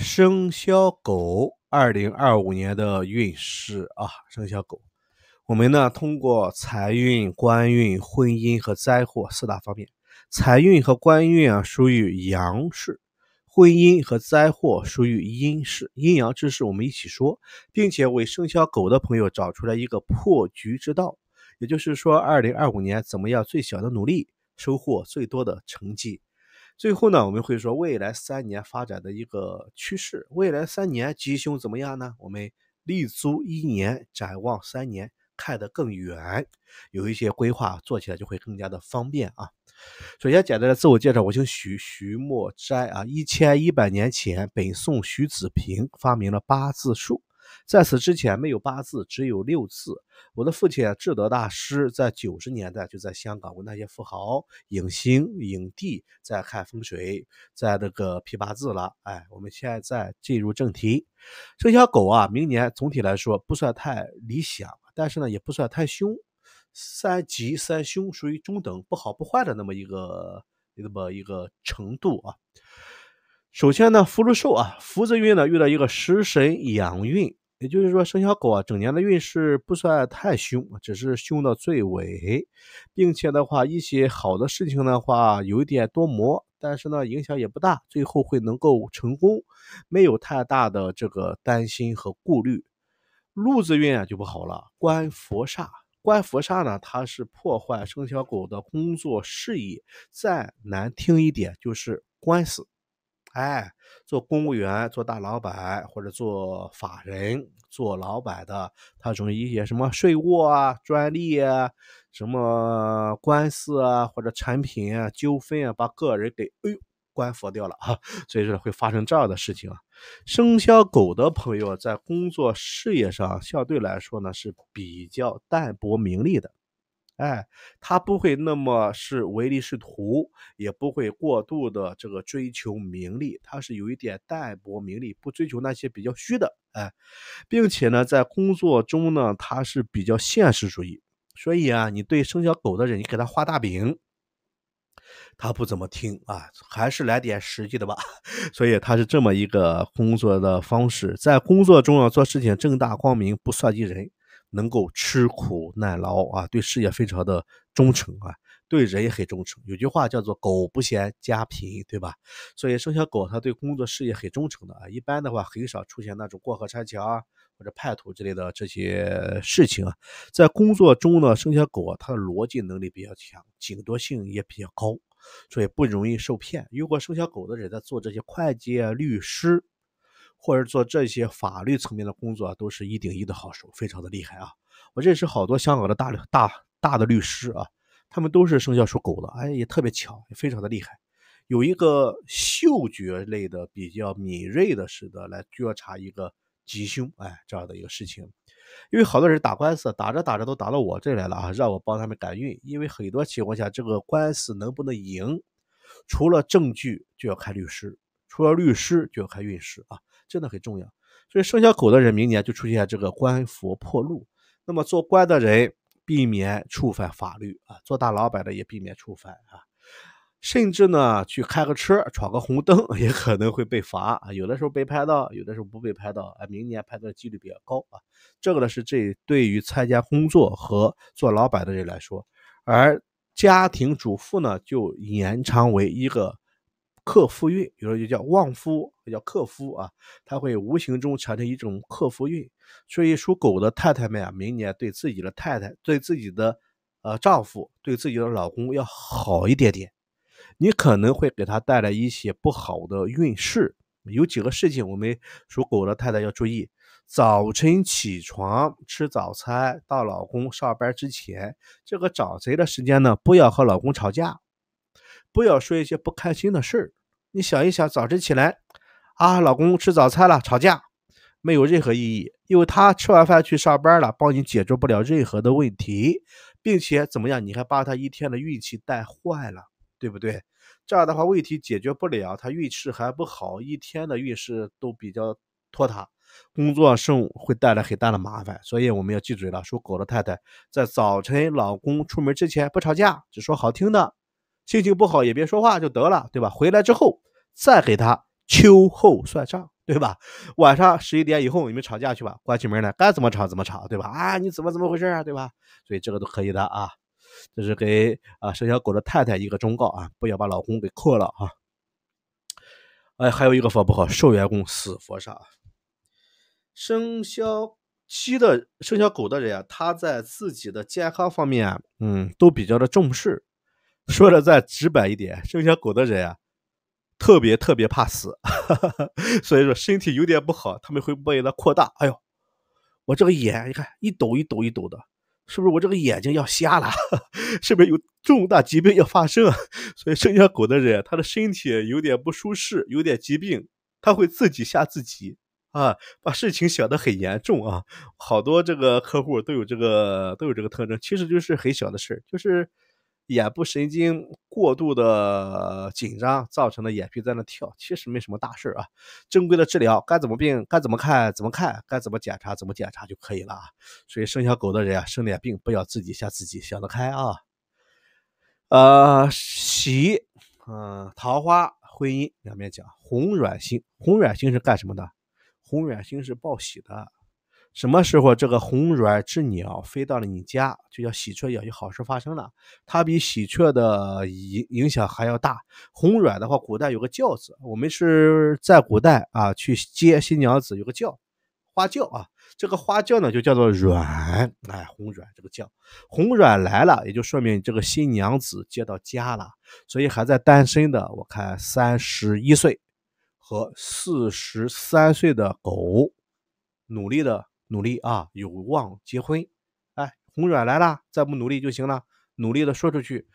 生肖狗2025年的运势啊，生肖狗，我们呢通过财运、官运、婚姻和灾祸四大方面，财运和官运啊属于阳势，婚姻和灾祸属于阴势，阴阳之势我们一起说，并且为生肖狗的朋友找出来一个破局之道，也就是说2025年怎么样，最小的努力收获最多的成绩。最后呢，我们会说未来三年发展的一个趋势，未来三年吉凶怎么样呢？我们立足一年，展望三年，看得更远，有一些规划做起来就会更加的方便啊。首先简单的自我介绍，我姓徐，徐墨斋啊，一千一百年前，北宋徐子平发明了八字术。在此之前没有八字，只有六字。我的父亲智德大师在九十年代就在香港为那些富豪、影星、影帝在看风水，在那个批八字了。哎，我们现在进入正题。这条狗啊，明年总体来说不算太理想，但是呢也不算太凶，三吉三凶，属于中等，不好不坏的那么一个那么一个程度啊。首先呢，福禄寿啊，福字运呢遇到一个食神养运。也就是说，生肖狗啊，整年的运势不算太凶，只是凶到最尾，并且的话，一些好的事情的话，有一点多磨，但是呢，影响也不大，最后会能够成功，没有太大的这个担心和顾虑。禄子运啊就不好了，官佛煞，官佛煞呢，它是破坏生肖狗的工作事宜，再难听一点就是官司。哎，做公务员、做大老板或者做法人、做老板的，他容易一些什么税务啊、专利啊、什么官司啊或者产品啊纠纷啊，把个人给哎呦关佛掉了啊，所以说会发生这样的事情啊。生肖狗的朋友在工作事业上相对来说呢是比较淡泊名利的。哎，他不会那么是唯利是图，也不会过度的这个追求名利，他是有一点淡泊名利，不追求那些比较虚的。哎，并且呢，在工作中呢，他是比较现实主义。所以啊，你对生肖狗的人，你给他画大饼，他不怎么听啊，还是来点实际的吧。所以他是这么一个工作的方式，在工作中啊，做事情正大光明，不算计人。能够吃苦耐劳啊，对事业非常的忠诚啊，对人也很忠诚。有句话叫做“狗不嫌家贫”，对吧？所以生肖狗它对工作事业很忠诚的啊，一般的话很少出现那种过河拆桥或者叛徒之类的这些事情啊。在工作中呢，生肖狗啊，它的逻辑能力比较强，警觉性也比较高，所以不容易受骗。如果生肖狗的人在做这些会计、啊、律师。或者做这些法律层面的工作，都是一顶一的好手，非常的厉害啊！我认识好多香港的大大大的律师啊，他们都是生肖属狗的，哎，也特别巧，也非常的厉害。有一个嗅觉类的比较敏锐的似的，来觉察一个吉凶，哎，这样的一个事情。因为好多人打官司打着打着都打到我这来了啊，让我帮他们赶运。因为很多情况下，这个官司能不能赢，除了证据，就要看律师。除了律师就要看运势啊，真的很重要。所以生肖狗的人明年就出现这个官服破路，那么做官的人避免触犯法律啊，做大老板的也避免触犯啊，甚至呢去开个车闯个红灯也可能会被罚啊。有的时候被拍到，有的时候不被拍到啊。明年拍到的几率比较高啊。这个呢是这对于参加工作和做老板的人来说，而家庭主妇呢就延长为一个。克夫运，有时候就叫旺夫，叫克夫啊，它会无形中产生一种克夫运，所以属狗的太太们啊，明年对自己的太太、对自己的呃丈夫、对自己的老公要好一点点，你可能会给他带来一些不好的运势。有几个事情，我们属狗的太太要注意：早晨起床吃早餐到老公上班之前，这个找贼的时间呢，不要和老公吵架，不要说一些不开心的事儿。你想一想，早晨起来啊，老公吃早餐了，吵架没有任何意义，因为他吃完饭去上班了，帮你解决不了任何的问题，并且怎么样，你还把他一天的运气带坏了，对不对？这样的话问题解决不了，他运势还不好，一天的运势都比较拖沓，工作上会带来很大的麻烦，所以我们要记住了，属狗的太太在早晨老公出门之前不吵架，只说好听的。心情不好也别说话就得了，对吧？回来之后再给他秋后算账，对吧？晚上十一点以后你们吵架去吧，关起门来该怎么吵怎么吵，对吧？啊，你怎么怎么回事啊，对吧？所以这个都可以的啊，这是给啊生肖狗的太太一个忠告啊，不要把老公给克了啊。哎，还有一个佛不好，寿员工死佛杀。生肖鸡的生肖狗的人啊，他在自己的健康方面，嗯，都比较的重视。说的再直白一点，生肖狗的人啊，特别特别怕死，所以说身体有点不好，他们会不断的扩大。哎呦，我这个眼，你看一抖一抖一抖的，是不是我这个眼睛要瞎了？是不是有重大疾病要发生？所以生肖狗的人，他的身体有点不舒适，有点疾病，他会自己吓自己啊，把事情想得很严重啊。好多这个客户都有这个都有这个特征，其实就是很小的事儿，就是。眼部神经过度的紧张造成的眼皮在那跳，其实没什么大事啊。正规的治疗该怎么病该怎么看，怎么看该怎么检查怎么检查就可以了。啊。所以生小狗的人啊，生点病不要自己吓自己，想得开啊。呃，喜，嗯，桃花婚姻两面讲，红软星，红软星是干什么的？红软星是报喜的。什么时候这个红软之鸟飞到了你家，就叫喜鹊鸟，有好事发生了。它比喜鹊的影影响还要大。红软的话，古代有个轿子，我们是在古代啊去接新娘子，有个轿，花轿啊。这个花轿呢就叫做软，哎，红软这个轿，红软来了，也就说明这个新娘子接到家了。所以还在单身的，我看三十一岁和四十三岁的狗，努力的。努力啊，有望结婚，哎，红软来了，再不努力就行了。努力的说出去。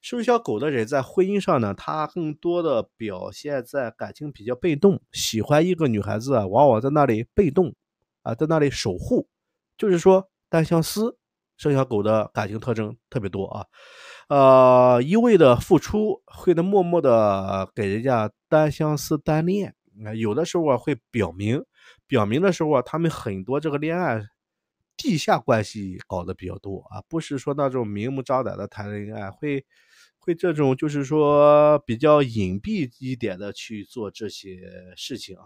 生肖狗的人在婚姻上呢，他更多的表现在感情比较被动，喜欢一个女孩子啊，往往在那里被动啊，在那里守护，就是说单相思。生肖狗的感情特征特别多啊，呃，一味的付出，会的默默的给人家单相思、单恋，有的时候啊会表明。表明的时候啊，他们很多这个恋爱地下关系搞得比较多啊，不是说那种明目张胆的谈恋爱，会会这种就是说比较隐蔽一点的去做这些事情。啊。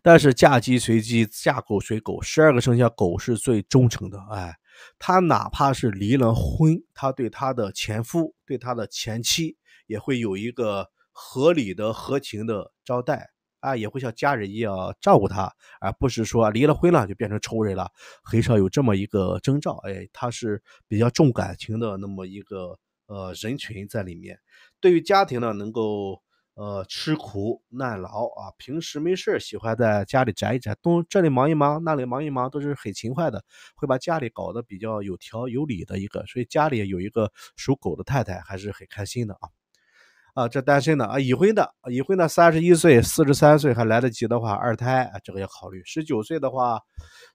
但是嫁鸡随鸡，嫁狗随狗，十二个生肖狗是最忠诚的，哎，他哪怕是离了婚，他对他的前夫，对他的前妻也会有一个合理的、合情的招待。啊，也会像家人一样照顾他，而不是说离了婚了就变成仇人了，很少有这么一个征兆。哎，他是比较重感情的那么一个呃人群在里面。对于家庭呢，能够呃吃苦耐劳啊，平时没事喜欢在家里宅一宅，东这里忙一忙，那里忙一忙，都是很勤快的，会把家里搞得比较有条有理的一个。所以家里有一个属狗的太太还是很开心的啊。啊，这单身的啊，已婚的，已婚的三十一岁、四十三岁还来得及的话，二胎啊，这个要考虑。十九岁的话，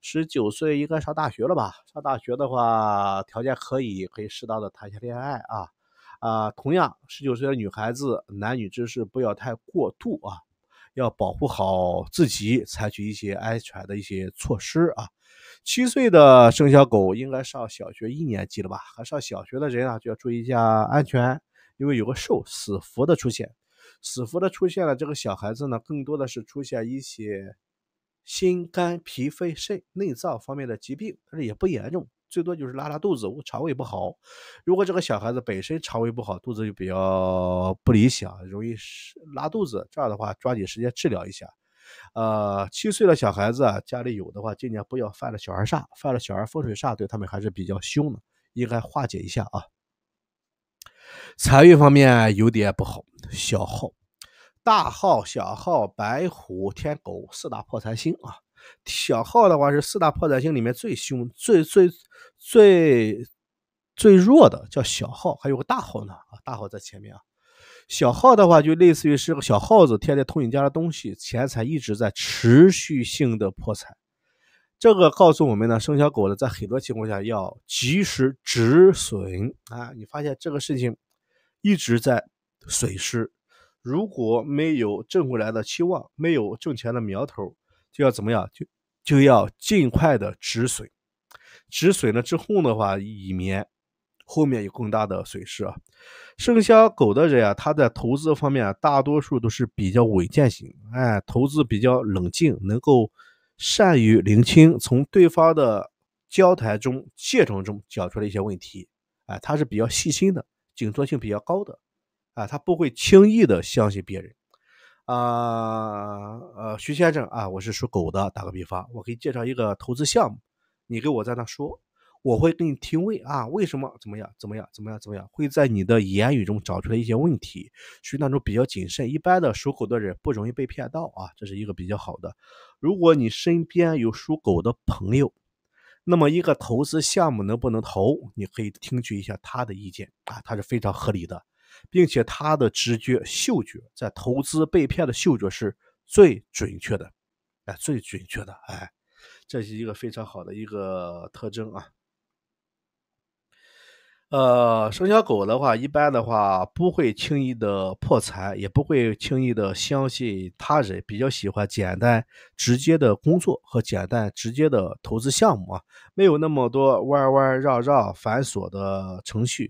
十九岁应该上大学了吧？上大学的话，条件可以，可以适当的谈一下恋爱啊。啊，同样，十九岁的女孩子，男女之事不要太过度啊，要保护好自己，采取一些安全的一些措施啊。七岁的生肖狗应该上小学一年级了吧？还上小学的人啊，就要注意一下安全。因为有个受死符的出现，死符的出现了，这个小孩子呢，更多的是出现一些心肝脾肺肾内脏方面的疾病，但是也不严重，最多就是拉拉肚子，肠胃不好。如果这个小孩子本身肠胃不好，肚子就比较不理想，容易拉肚子。这样的话，抓紧时间治疗一下。呃，七岁的小孩子啊，家里有的话，今年不要犯了小孩煞，犯了小孩风水煞，对他们还是比较凶的，应该化解一下啊。财运方面有点不好，小号、大号、小号、白虎、天狗四大破财星啊。小号的话是四大破财星里面最凶、最最最最弱的，叫小号。还有个大号呢啊，大号在前面啊。小号的话就类似于是个小耗子，天天偷你家的东西，钱财一直在持续性的破财。这个告诉我们呢，生肖狗呢，在很多情况下要及时止损啊！你发现这个事情一直在损失，如果没有挣回来的期望，没有挣钱的苗头，就要怎么样？就就要尽快的止损。止损了之后的话，以免后面有更大的损失啊！生肖狗的人啊，他在投资方面大多数都是比较稳健型，哎，投资比较冷静，能够。善于聆听，从对方的交谈中、介绍中找出了一些问题。哎，他是比较细心的，警觉性比较高的。啊，他不会轻易的相信别人。啊，呃，徐先生啊，我是属狗的，打个比方，我给你介绍一个投资项目，你给我在那说。我会给你提问啊，为什么？怎么样？怎么样？怎么样？怎么样？会在你的言语中找出来一些问题，属于那种比较谨慎、一般的属狗的人不容易被骗到啊，这是一个比较好的。如果你身边有属狗的朋友，那么一个投资项目能不能投，你可以听取一下他的意见啊，他是非常合理的，并且他的直觉、嗅觉在投资被骗的嗅觉是最准确的，哎，最准确的，哎，这是一个非常好的一个特征啊。呃，生肖狗的话，一般的话不会轻易的破财，也不会轻易的相信他人，比较喜欢简单直接的工作和简单直接的投资项目啊，没有那么多弯弯绕绕、繁琐的程序。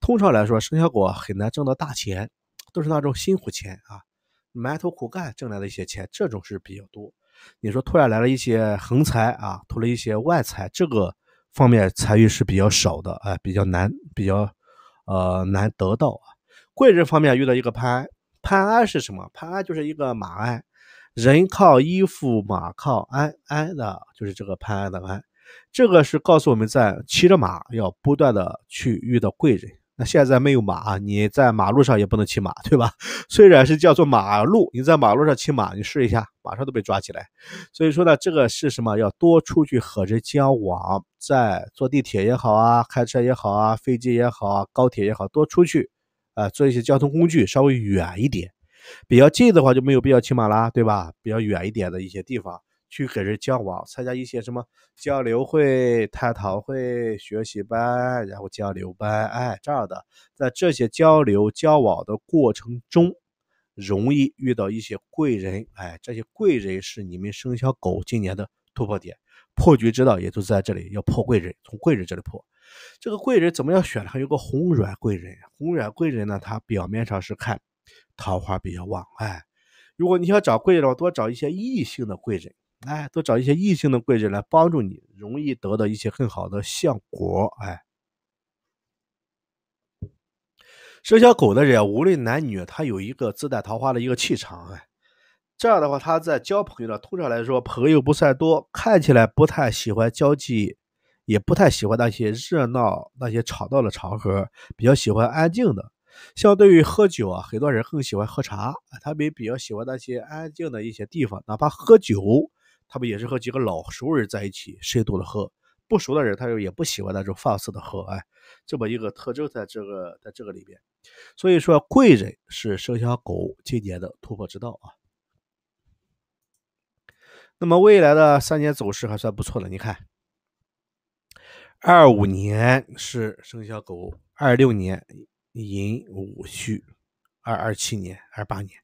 通常来说，生肖狗很难挣到大钱，都是那种辛苦钱啊，埋头苦干挣来的一些钱，这种是比较多。你说突然来了一些横财啊，投了一些外财，这个。方面财运是比较少的，哎，比较难，比较，呃，难得到啊。贵人方面遇到一个潘安，潘安是什么？潘安就是一个马鞍，人靠衣服，马靠鞍，鞍的就是这个潘安的鞍，这个是告诉我们在骑着马要不断的去遇到贵人。那现在没有马，你在马路上也不能骑马，对吧？虽然是叫做马路，你在马路上骑马，你试一下，马上都被抓起来。所以说呢，这个是什么？要多出去和人交往，在坐地铁也好啊，开车也好啊，飞机也好啊，高铁也好多出去啊，做一些交通工具，稍微远一点，比较近的话就没有必要骑马啦，对吧？比较远一点的一些地方。去给人交往，参加一些什么交流会、探讨会、学习班，然后交流班，哎，这样的，在这些交流交往的过程中，容易遇到一些贵人，哎，这些贵人是你们生肖狗今年的突破点，破局之道也就在这里，要破贵人，从贵人这里破。这个贵人怎么样选呢？有个红软贵人，红软贵人呢，他表面上是看桃花比较旺，哎，如果你想找贵人的话，多找一些异性的贵人。哎，多找一些异性的贵人来帮助你，容易得到一些更好的效果。哎，生肖狗的人，无论男女，他有一个自带桃花的一个气场。哎，这样的话，他在交朋友呢，通常来说朋友不算多，看起来不太喜欢交际，也不太喜欢那些热闹、那些吵闹的场合，比较喜欢安静的。相对于喝酒啊，很多人更喜欢喝茶，他们比较喜欢那些安静的一些地方，哪怕喝酒。他们也是和几个老熟人在一起深度的喝，不熟的人他又也不喜欢那种放肆的喝，哎，这么一个特征在这个在这个里边，所以说贵人是生肖狗今年的突破之道啊。那么未来的三年走势还算不错的，你看，二五年是生肖狗，二六年寅午戌，二二七年、二八年。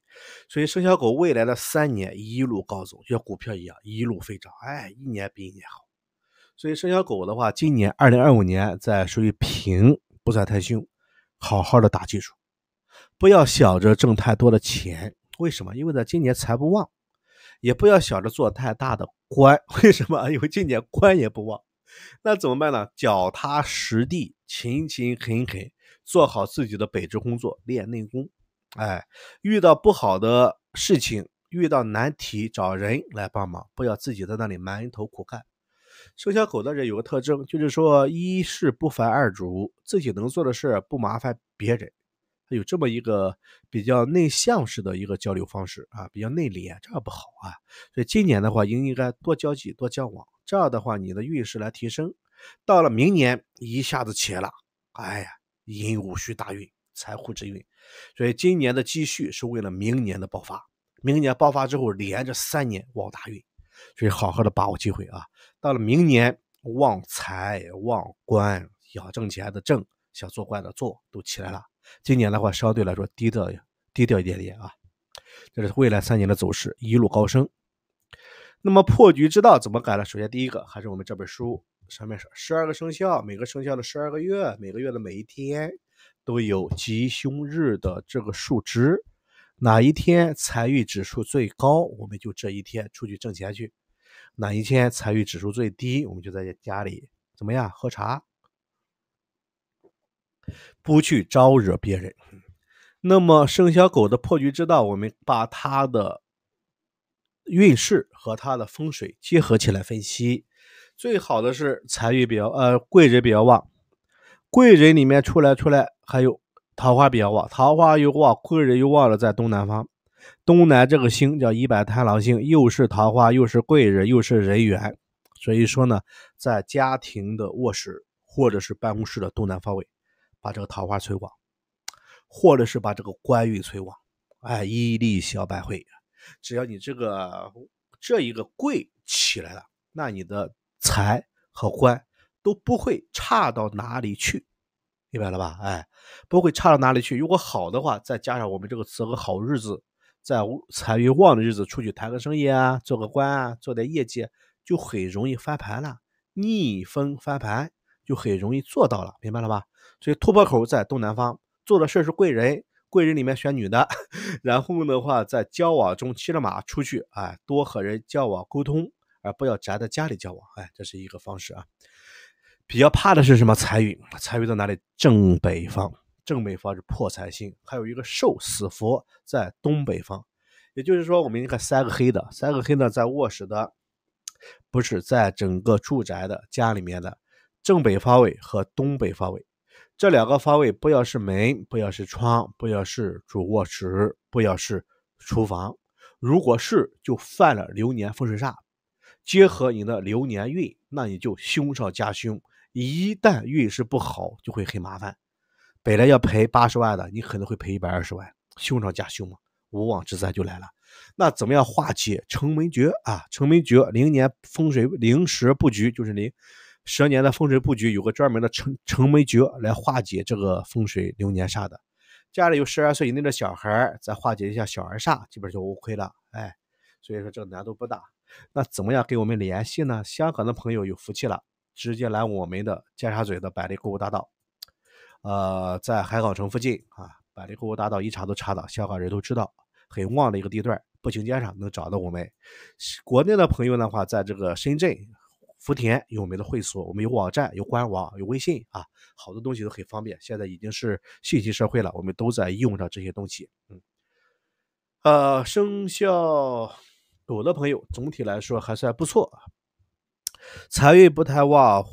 所以生肖狗未来的三年一路高走，就像股票一样一路飞涨，哎，一年比一年好。所以生肖狗的话，今年二零二五年在属于平，不算太凶，好好的打基础，不要想着挣太多的钱。为什么？因为在今年财不旺。也不要想着做太大的官。为什么？因为今年官也不旺。那怎么办呢？脚踏实地，勤勤恳恳，做好自己的本职工作，练内功。哎，遇到不好的事情，遇到难题，找人来帮忙，不要自己在那里埋头苦干。生肖狗的人有个特征，就是说一事不烦二主，自己能做的事不麻烦别人。有这么一个比较内向式的一个交流方式啊，比较内敛，这样不好啊。所以今年的话应应该多交际多交往，这样的话你的运势来提升。到了明年一下子起来了，哎呀，寅午戌大运，财库之运。所以今年的积蓄是为了明年的爆发，明年爆发之后连着三年旺大运，所以好好的把握机会啊！到了明年旺财旺官，想挣钱的挣，想做官的做，都起来了。今年的话相对来说低调低调一点点啊，这是未来三年的走势，一路高升。那么破局之道怎么改呢？首先第一个还是我们这本书上面是十二个生肖，每个生肖的十二个月，每个月的每一天。都有吉凶日的这个数值，哪一天财运指数最高，我们就这一天出去挣钱去；哪一天财运指数最低，我们就在家里怎么样喝茶，不去招惹别人。那么生肖狗的破局之道，我们把它的运势和它的风水结合起来分析，最好的是财运比较呃贵人比较旺。贵人里面出来出来，还有桃花比较旺，桃花又旺，贵人又旺了，在东南方，东南这个星叫一白贪狼星，又是桃花，又是贵人，又是人缘，所以说呢，在家庭的卧室或者是办公室的东南方位，把这个桃花催旺，或者是把这个官运催旺，哎，一粒小百汇，只要你这个这一个贵起来了，那你的财和官。都不会差到哪里去，明白了吧？哎，不会差到哪里去。如果好的话，再加上我们这个词和好日子，在财运旺的日子出去谈个生意啊，做个官啊，做点业绩，就很容易翻盘了。逆风翻盘就很容易做到了，明白了吧？所以突破口在东南方，做的事儿是贵人，贵人里面选女的，然后的话在交往中骑着马出去，哎，多和人交往沟通，而不要宅在家里交往，哎，这是一个方式啊。比较怕的是什么财运？财运在哪里？正北方，正北方是破财星，还有一个寿死佛在东北方。也就是说，我们应该三个黑的，三个黑呢在卧室的，不是在整个住宅的家里面的正北方位和东北方位。这两个方位不要是门，不要是窗，不要是主卧室，不要是厨房。如果是，就犯了流年风水煞。结合你的流年运，那你就凶上加凶。一旦运势不好，就会很麻烦。本来要赔八十万的，你可能会赔一百二十万，凶上加凶嘛，无妄之灾就来了。那怎么样化解？城门诀啊，城门诀，零年风水零时布局就是零，蛇年的风水布局有个专门的城城门诀来化解这个风水流年煞的。家里有十二岁以内的小孩，再化解一下小儿煞，基本就 OK 了。哎，所以说这个难度不大。那怎么样跟我们联系呢？香港的朋友有福气了。直接来我们的尖沙咀的百利购物大道，呃，在海港城附近啊，百利购物大道一查都查到，香港人都知道，很旺的一个地段，步行街上能找到我们。国内的朋友的话，在这个深圳福田有我们的会所，我们有网站、有官网、有微信啊，好多东西都很方便。现在已经是信息社会了，我们都在用着这些东西。嗯，呃，生肖狗的朋友总体来说还算不错财运不太旺，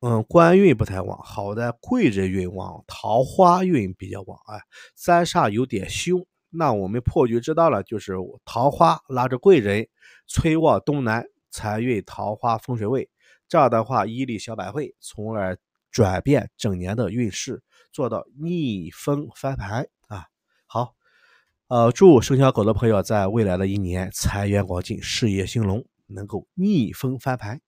嗯，官运不太旺，好的贵人运旺，桃花运比较旺，哎，三煞有点凶。那我们破局之道呢，就是桃花拉着贵人，催旺东南财运桃花风水位，这样的话一粒小百会，从而转变整年的运势，做到逆风翻盘啊！好，呃，祝生肖狗的朋友在未来的一年财源广进，事业兴隆，能够逆风翻盘。